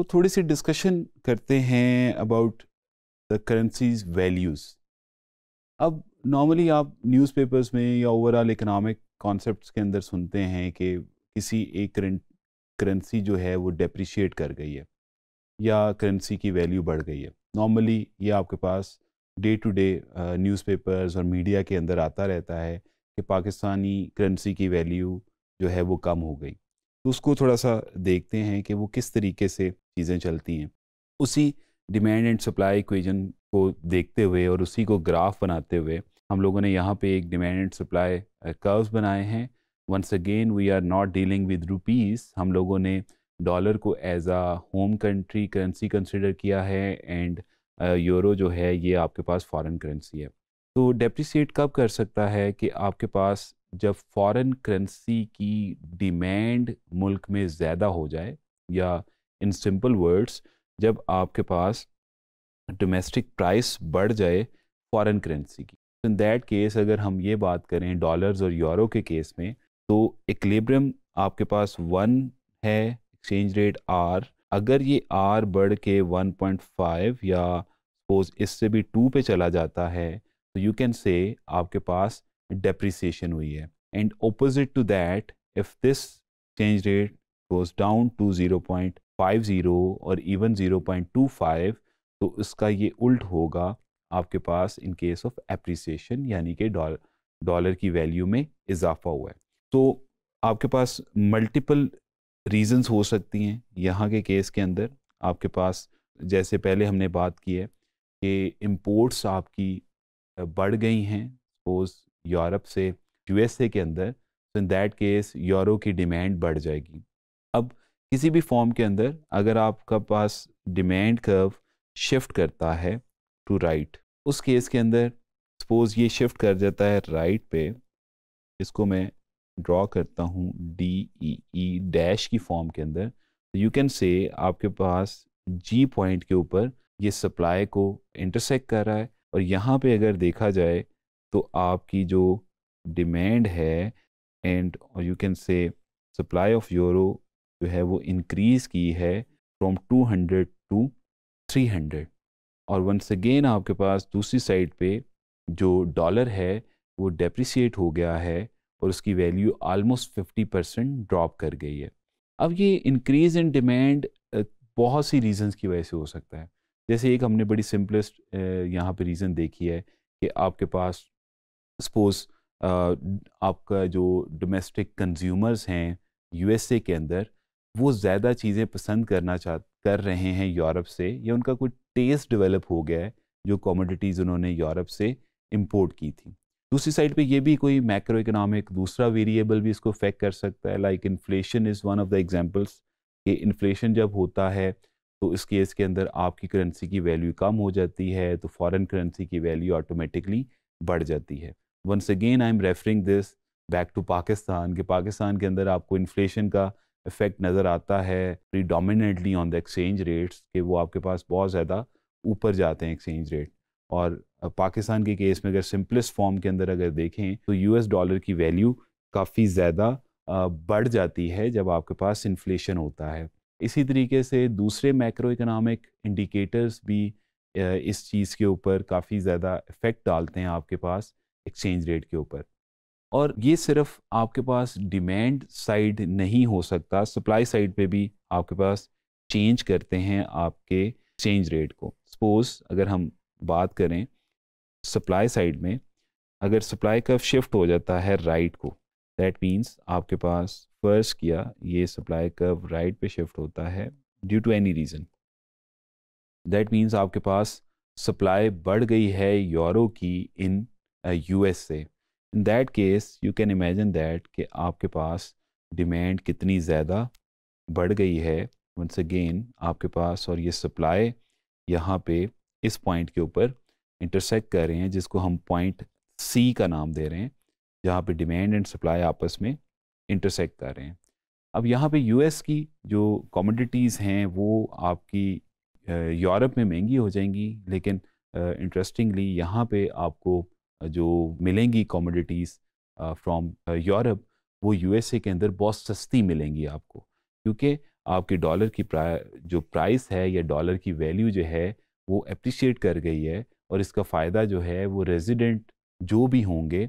तो थोड़ी सी डिस्कशन करते हैं अबाउट द करेंसीज वैल्यूज़ अब नॉर्मली आप न्यूज़पेपर्स में या ओवरऑल इकनॉमिक कॉन्सेप्ट्स के अंदर सुनते हैं कि किसी एक करेंसी जो है वो डेप्रिशिएट कर गई है या करेंसी की वैल्यू बढ़ गई है नॉर्मली ये आपके पास डे टू डे न्यूज़पेपर्स और मीडिया के अंदर आता रहता है कि पाकिस्तानी करेंसी की वैल्यू जो है वो कम हो गई तो उसको थोड़ा सा देखते हैं कि वो किस तरीके से चीज़ें चलती हैं उसी डिमांड एंड सप्लाई इक्वेजन को देखते हुए और उसी को ग्राफ बनाते हुए हम लोगों ने यहाँ पे एक डिमांड एंड सप्लाई कर्व्स बनाए हैं once again we are not dealing with rupees हम लोगों ने डॉलर को as a home country currency consider किया है एंड यूरो uh, जो है ये आपके पास फॉरन करेंसी है तो डेप्रिसिएट कब कर सकता है कि आपके पास जब फॉरेन करेंसी की डिमांड मुल्क में ज़्यादा हो जाए या इन सिंपल वर्ड्स जब आपके पास डोमेस्टिक प्राइस बढ़ जाए फॉरेन करेंसी की तो इन दैट केस अगर हम ये बात करें डॉलर्स और यूरो के केस में तो इक्लेब्रियम आपके पास वन है एक्सचेंज रेट आर अगर ये आर बढ़ के 1.5 या सपोज इससे भी टू पे चला जाता है तो यू कैन से आपके पास डेप्रिसिएशन हुई है and opposite to that if this change rate goes down to zero point five zero और even zero point two five तो इसका ये उल्ट होगा आपके पास इन केस ऑफ एप्रिसिएशन यानी कि डॉलर डॉलर की वैल्यू में इजाफा हुआ है तो आपके पास मल्टीपल रीजंस हो सकती हैं यहाँ के केस के अंदर आपके पास जैसे पहले हमने बात की है कि इम्पोर्ट्स आपकी बढ़ गई हैं सपोज यूरोप से यूएसए के अंदर तो इन दैट केस यूरो की डिमांड बढ़ जाएगी अब किसी भी फॉर्म के अंदर अगर आपका पास डिमांड कर्व शिफ्ट करता है टू राइट उस केस के अंदर सपोज ये शिफ्ट कर जाता है राइट पे इसको मैं ड्रॉ करता हूँ डी ई ई डैश की फॉर्म के अंदर तो यू कैन से आपके पास जी पॉइंट के ऊपर ये सप्लाई को इंटरसेक्ट कर रहा है और यहाँ पे अगर देखा जाए तो आपकी जो डिमांड है and you can say supply of euro जो है वो इंक्रीज़ की है फ्रॉम 200 टू 300 और वंस अगेन आपके पास दूसरी साइड पे जो डॉलर है वो डेप्रिसिएट हो गया है और उसकी वैल्यू आलमोस्ट 50 परसेंट ड्रॉप कर गई है अब ये इंक्रीज़ इन डिमांड बहुत सी रीजंस की वजह से हो सकता है जैसे एक हमने बड़ी सिंपलेस्ट यहाँ पे रीज़न देखी है कि आपके पास सपोज़ uh, आपका जो डोमेस्टिक कंज्यूमर्स हैं यूएसए के अंदर वो ज़्यादा चीज़ें पसंद करना चाह कर रहे हैं यूरोप से या उनका कोई टेस्ट डेवलप हो गया है जो कॉमोडिटीज़ उन्होंने यूरोप से इम्पोर्ट की थी दूसरी साइड पे ये भी कोई मैक्रो इकोनॉमिक दूसरा वेरिएबल भी इसको अफेक्ट कर सकता है like inflation is one of the examples कि इन्फ्लेशन जब होता है तो इस केस के अंदर आपकी करेंसी की वैल्यू कम हो जाती है तो फॉरेन करेंसी की वैल्यू ऑटोमेटिकली बढ़ जाती है once again I am referring this back to Pakistan कि पाकिस्तान के अंदर आपको इन्फ्लेशन का इफेक्ट नज़र आता है predominantly on the exchange rates कि वो आपके पास बहुत ज़्यादा ऊपर जाते हैं एक्सचेंज रेट और पाकिस्तान के केस में अगर सिंपलेस्ट फॉर्म के अंदर अगर देखें तो यूएस डॉलर की वैल्यू काफ़ी ज़्यादा बढ़ जाती है जब आपके पास इन्फ्लेशन होता है इसी तरीके से दूसरे मैक्रो इकनॉमिक इंडिकेटर्स भी इस चीज़ के ऊपर काफ़ी ज़्यादा इफ़ेक्ट डालते हैं आपके पास एक्सचेंज रेट के ऊपर और ये सिर्फ आपके पास डिमांड साइड नहीं हो सकता सप्लाई साइड पे भी आपके पास चेंज करते हैं आपके एक्सचेंज रेट को सपोज अगर हम बात करें सप्लाई साइड में अगर सप्लाई कर्व शिफ्ट हो जाता है राइट को दैट मीन्स आपके पास फर्स्ट किया ये सप्लाई कर्व राइट पे शिफ्ट होता है due to any reason that means आपके पास सप्लाई बढ़ गई है यूरो की इन यू एस से in that case you can imagine that कि आपके पास डिमांड कितनी ज़्यादा बढ़ गई है वंस अगेन आपके पास और ये सप्लाई यहाँ पे इस पॉइंट के ऊपर इंटरसेक्ट कर रहे हैं जिसको हम पॉइंट सी का नाम दे रहे हैं जहाँ पे डिमांड एंड सप्लाई आपस में इंटरसेक्ट कर रहे हैं अब यहाँ पे यूएस की जो कॉमोडिटीज़ हैं वो आपकी यूरोप में महंगी हो जाएंगी लेकिन इंटरेस्टिंगली यहाँ पे आपको जो मिलेंगी कॉमोडिटीज़ फ्रॉम यूरोप वो यूएसए के अंदर बहुत सस्ती मिलेंगी आपको क्योंकि आपके डॉलर की प्रा जो प्राइस है या डॉलर की वैल्यू जो है वो अप्रिशिएट कर गई है और इसका फ़ायदा जो है वो रेजिडेंट जो भी होंगे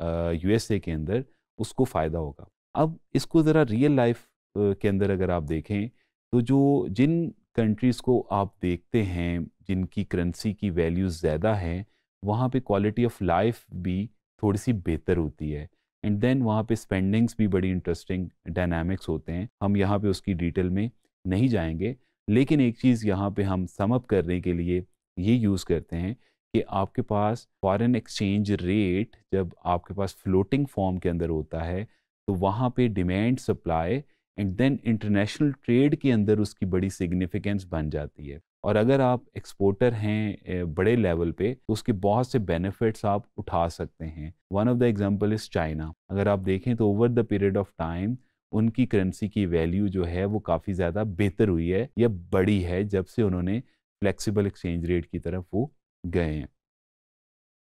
यूएसए के अंदर उसको फ़ायदा होगा अब इसको ज़रा रियल लाइफ के अंदर अगर आप देखें तो जो जिन कंट्रीज़ को आप देखते हैं जिनकी करेंसी की वैल्यू ज़्यादा है वहाँ पे क्वालिटी ऑफ लाइफ भी थोड़ी सी बेहतर होती है एंड देन वहाँ पे स्पेंडिंग्स भी बड़ी इंटरेस्टिंग डायनामिक्स होते हैं हम यहाँ पे उसकी डिटेल में नहीं जाएंगे लेकिन एक चीज़ यहाँ पे हम समअप करने के लिए ये यूज़ करते हैं कि आपके पास फॉरेन एक्सचेंज रेट जब आपके पास फ्लोटिंग फॉर्म के अंदर होता है तो वहाँ पे demand supply and then international trade के अंदर उसकी बड़ी सिग्निफिकेंस बन जाती है और अगर आप एक्सपोर्टर हैं बड़े लेवल पे तो उसके बहुत से बेनिफिट्स आप उठा सकते हैं one of the example is China अगर आप देखें तो over the period of time उनकी करेंसी की वैल्यू जो है वो काफ़ी ज़्यादा बेहतर हुई है या बड़ी है जब से उन्होंने फ्लेक्सिबल एक्सचेंज रेट की तरफ वो गए हैं